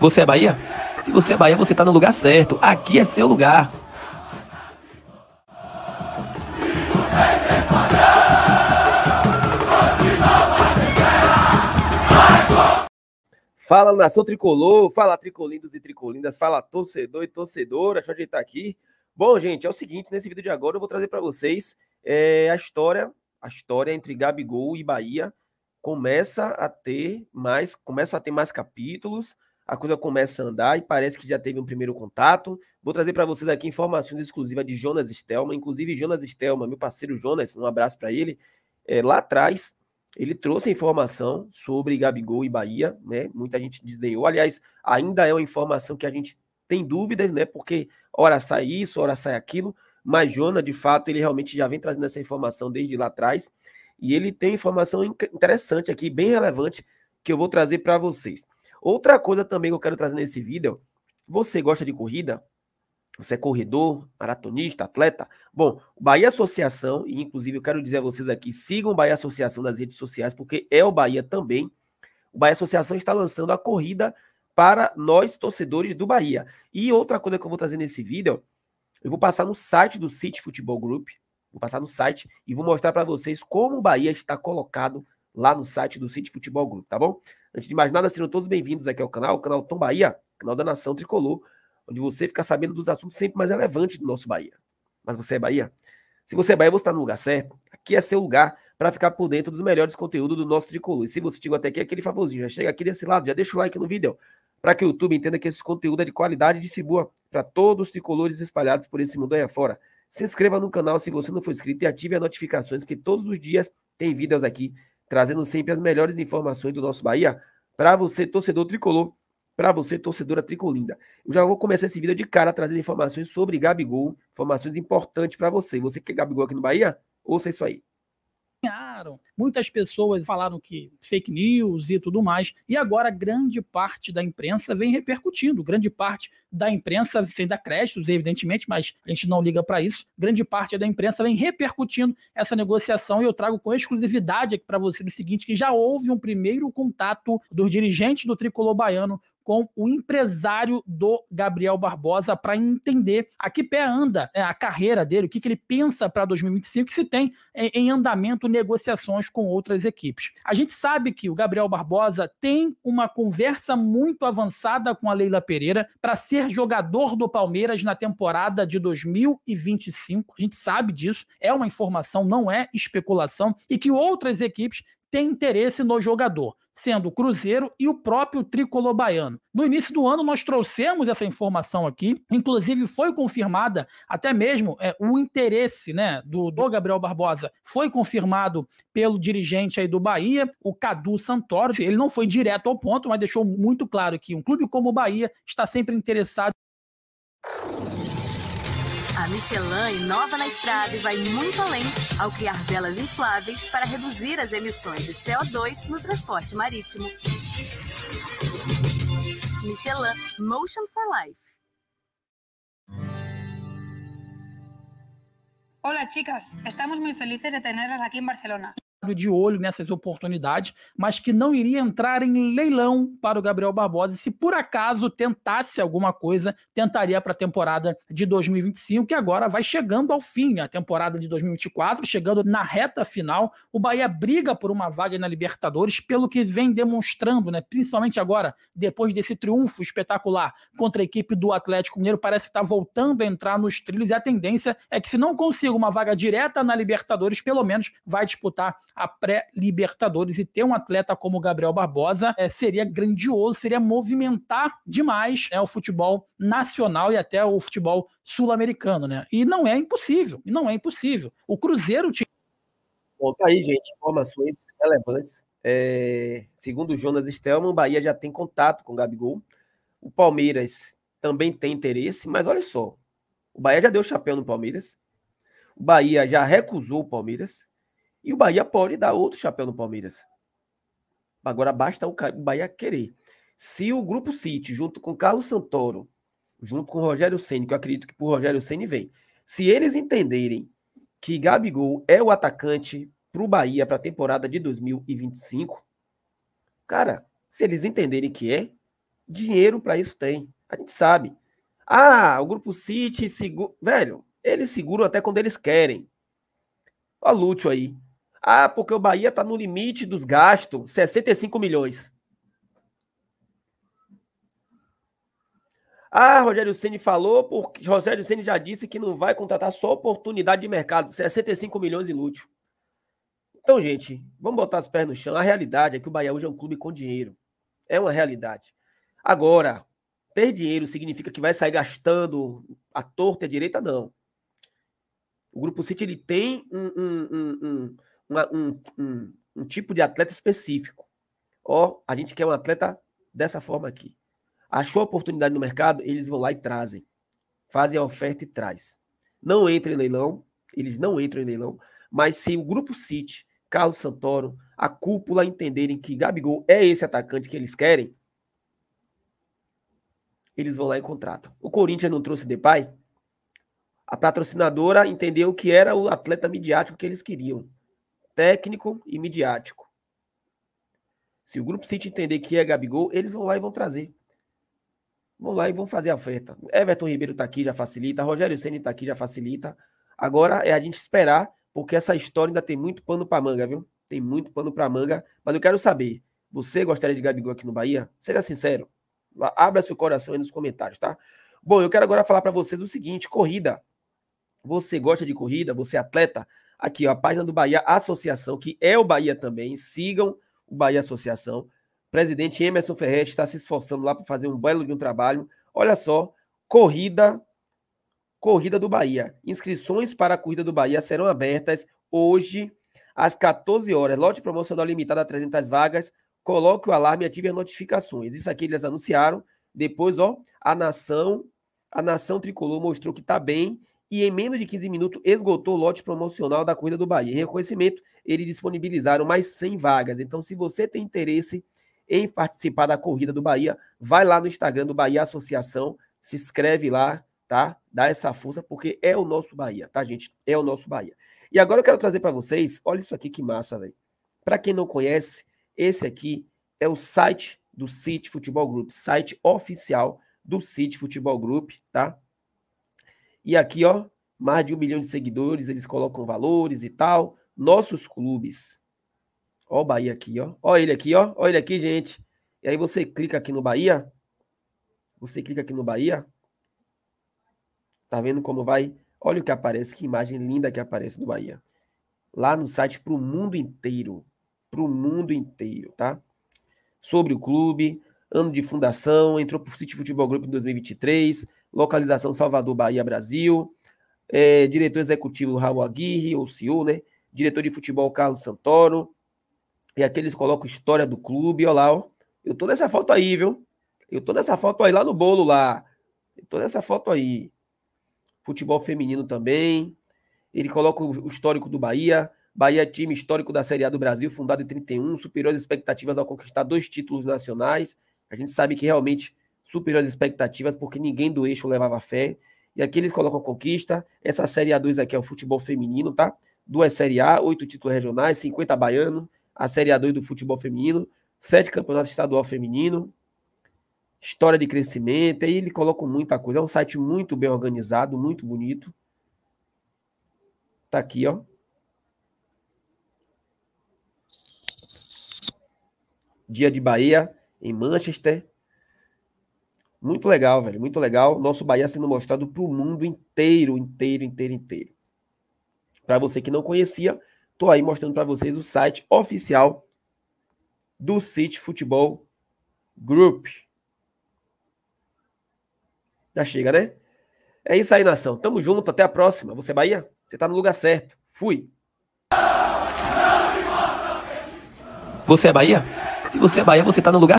Você é Bahia? Se você é Bahia, você está no lugar certo. Aqui é seu lugar. Fala nação tricolor, fala tricolindos e tricolindas, fala torcedor e torcedora, deixa eu ajeitar aqui. Bom, gente, é o seguinte, nesse vídeo de agora eu vou trazer para vocês é, a história, a história entre Gabigol e Bahia começa a ter mais, começa a ter mais capítulos, a coisa começa a andar e parece que já teve um primeiro contato. Vou trazer para vocês aqui informações exclusivas de Jonas Estelma, inclusive Jonas Estelma, meu parceiro Jonas, um abraço para ele. É, lá atrás, ele trouxe informação sobre Gabigol e Bahia, né? Muita gente desdenhou. Aliás, ainda é uma informação que a gente tem dúvidas, né? Porque hora sai isso, hora sai aquilo. Mas Jonas, de fato, ele realmente já vem trazendo essa informação desde lá atrás. E ele tem informação interessante aqui, bem relevante, que eu vou trazer para vocês. Outra coisa também que eu quero trazer nesse vídeo, você gosta de corrida? Você é corredor, maratonista, atleta? Bom, Bahia Associação, e inclusive eu quero dizer a vocês aqui, sigam o Bahia Associação nas redes sociais, porque é o Bahia também. O Bahia Associação está lançando a corrida para nós, torcedores do Bahia. E outra coisa que eu vou trazer nesse vídeo, eu vou passar no site do City Futebol Group, vou passar no site e vou mostrar para vocês como o Bahia está colocado lá no site do City Futebol Group, tá bom? Antes de mais nada, sejam todos bem-vindos aqui ao canal, o canal Tom Bahia, canal da Nação Tricolor, onde você fica sabendo dos assuntos sempre mais relevantes do nosso Bahia. Mas você é Bahia? Se você é Bahia, você está no lugar certo. Aqui é seu lugar para ficar por dentro dos melhores conteúdos do nosso Tricolor. E se você chegou até aqui, é aquele favorzinho, já chega aqui desse lado, já deixa o like no vídeo, para que o YouTube entenda que esse conteúdo é de qualidade e se boa para todos os tricolores espalhados por esse mundo aí afora. Se inscreva no canal se você não for inscrito e ative as notificações que todos os dias tem vídeos aqui trazendo sempre as melhores informações do nosso Bahia para você, torcedor tricolor, para você, torcedora tricolinda. Eu já vou começar esse vídeo de cara trazendo informações sobre Gabigol, informações importantes para você. Você quer Gabigol aqui no Bahia? Ouça isso aí. Muitas pessoas falaram que fake news e tudo mais. E agora grande parte da imprensa vem repercutindo. Grande parte da imprensa, sem dar créditos, evidentemente, mas a gente não liga para isso. Grande parte da imprensa vem repercutindo essa negociação e eu trago com exclusividade aqui para você o seguinte: que já houve um primeiro contato dos dirigentes do tricolor baiano com o empresário do Gabriel Barbosa para entender a que pé anda né, a carreira dele, o que, que ele pensa para 2025, se tem em andamento negociações com outras equipes. A gente sabe que o Gabriel Barbosa tem uma conversa muito avançada com a Leila Pereira para ser jogador do Palmeiras na temporada de 2025. A gente sabe disso, é uma informação, não é especulação, e que outras equipes têm interesse no jogador sendo o Cruzeiro e o próprio tricolor baiano. No início do ano, nós trouxemos essa informação aqui, inclusive foi confirmada até mesmo é, o interesse né, do, do Gabriel Barbosa, foi confirmado pelo dirigente aí do Bahia, o Cadu Santoro. Ele não foi direto ao ponto, mas deixou muito claro que um clube como o Bahia está sempre interessado Michelin inova na estrada e vai muito além ao criar velas infláveis para reduzir as emissões de CO2 no transporte marítimo. Michelin Motion for Life. Hola chicas, estamos muy felices de tenerlas aquí en Barcelona de olho nessas oportunidades, mas que não iria entrar em leilão para o Gabriel Barbosa. Se por acaso tentasse alguma coisa, tentaria para a temporada de 2025, que agora vai chegando ao fim, né? a temporada de 2024, chegando na reta final. O Bahia briga por uma vaga na Libertadores, pelo que vem demonstrando, né? principalmente agora, depois desse triunfo espetacular contra a equipe do Atlético Mineiro, parece que está voltando a entrar nos trilhos e a tendência é que, se não consiga uma vaga direta na Libertadores, pelo menos vai disputar a pré-Libertadores e ter um atleta como o Gabriel Barbosa é, seria grandioso, seria movimentar demais né, o futebol nacional e até o futebol sul-americano, né? E não é impossível, não é impossível. O Cruzeiro tinha Bom, tá aí, gente, informações relevantes. É, segundo o Jonas Stelman, o Bahia já tem contato com o Gabigol. O Palmeiras também tem interesse, mas olha só. O Bahia já deu chapéu no Palmeiras. O Bahia já recusou o Palmeiras. E o Bahia pode dar outro chapéu no Palmeiras. Agora basta o Bahia querer. Se o Grupo City, junto com Carlos Santoro, junto com o Rogério Ceni, que eu acredito que por Rogério Ceni vem, se eles entenderem que Gabigol é o atacante para o Bahia para a temporada de 2025, cara, se eles entenderem que é, dinheiro para isso tem. A gente sabe. Ah, o Grupo City segura. Velho, eles seguram até quando eles querem. Olha Lúcio aí. Ah, porque o Bahia está no limite dos gastos, 65 milhões. Ah, Rogério Ceni falou, porque Rogério Ceni já disse que não vai contratar só oportunidade de mercado, 65 milhões inútil. Então, gente, vamos botar as pernas no chão. A realidade é que o Bahia hoje é um clube com dinheiro. É uma realidade. Agora, ter dinheiro significa que vai sair gastando a torta e a direita? Não. O Grupo City ele tem um, um, um, um tipo de atleta específico. Ó, oh, a gente quer um atleta dessa forma aqui. Achou a oportunidade no mercado, eles vão lá e trazem. Fazem a oferta e traz. Não entra em leilão, eles não entram em leilão, mas se o Grupo City, Carlos Santoro, a cúpula entenderem que Gabigol é esse atacante que eles querem, eles vão lá e contratam. O Corinthians não trouxe Depay? A patrocinadora entendeu que era o atleta midiático que eles queriam, técnico e midiático. Se o Grupo City entender que é Gabigol, eles vão lá e vão trazer. Vão lá e vão fazer a oferta. Everton Ribeiro está aqui, já facilita. Rogério Senna está aqui, já facilita. Agora é a gente esperar, porque essa história ainda tem muito pano para manga, viu? Tem muito pano para manga. Mas eu quero saber, você gostaria de Gabigol aqui no Bahia? Seja sincero. Abra seu coração aí nos comentários, tá? Bom, eu quero agora falar para vocês o seguinte: corrida. Você gosta de corrida? Você é atleta? Aqui, ó, a página do Bahia Associação, que é o Bahia também. Sigam o Bahia Associação. Presidente Emerson Ferreira está se esforçando lá para fazer um belo de um trabalho. Olha só, corrida Corrida do Bahia. Inscrições para a Corrida do Bahia serão abertas hoje às 14 horas. Lote promocional limitado a 300 vagas. Coloque o alarme e ative as notificações. Isso aqui eles anunciaram. Depois, ó, a nação, a nação tricolor mostrou que está bem e em menos de 15 minutos esgotou o lote promocional da corrida do Bahia. Em reconhecimento, eles disponibilizaram mais 100 vagas. Então, se você tem interesse em participar da corrida do Bahia, vai lá no Instagram do Bahia Associação, se inscreve lá, tá? Dá essa força, porque é o nosso Bahia, tá, gente? É o nosso Bahia. E agora eu quero trazer para vocês, olha isso aqui que massa, velho. Para quem não conhece, esse aqui é o site do City Futebol Group, site oficial do City Futebol Group, tá? E aqui, ó, mais de um milhão de seguidores, eles colocam valores e tal. Nossos clubes. Ó o Bahia aqui, ó. Ó ele aqui, ó. Ó ele aqui, gente. E aí você clica aqui no Bahia. Você clica aqui no Bahia. Tá vendo como vai? Olha o que aparece, que imagem linda que aparece do Bahia. Lá no site para o mundo inteiro. Para o mundo inteiro, tá? Sobre o clube, ano de fundação, entrou para o City Futebol Group em 2023 localização Salvador, Bahia, Brasil, é, diretor executivo Raul Aguirre, ou CEO, né? Diretor de futebol Carlos Santoro, e aqui eles colocam história do clube, olha lá, ó. Eu tô nessa foto aí, viu? Eu tô nessa foto aí, lá no bolo, lá. Eu tô nessa foto aí. Futebol feminino também. Ele coloca o histórico do Bahia. Bahia, é time histórico da Série A do Brasil, fundado em 31, superiores expectativas ao conquistar dois títulos nacionais. A gente sabe que realmente superiores às expectativas, porque ninguém do eixo levava fé. E aqui eles colocam conquista. Essa Série A2 aqui é o futebol feminino, tá? Duas Série A, oito títulos regionais, 50 baiano, a Série A2 do futebol feminino, sete campeonatos estadual feminino, história de crescimento. Aí ele coloca muita coisa. É um site muito bem organizado, muito bonito. Tá aqui, ó. Dia de Bahia, em Manchester. Muito legal, velho, muito legal. Nosso Bahia sendo mostrado para o mundo inteiro, inteiro, inteiro, inteiro. Para você que não conhecia, tô aí mostrando para vocês o site oficial do City Futebol Group. Já chega, né? É isso aí, nação. Tamo junto, até a próxima. Você é Bahia? Você tá no lugar certo. Fui. Você é Bahia? Se você é Bahia, você tá no lugar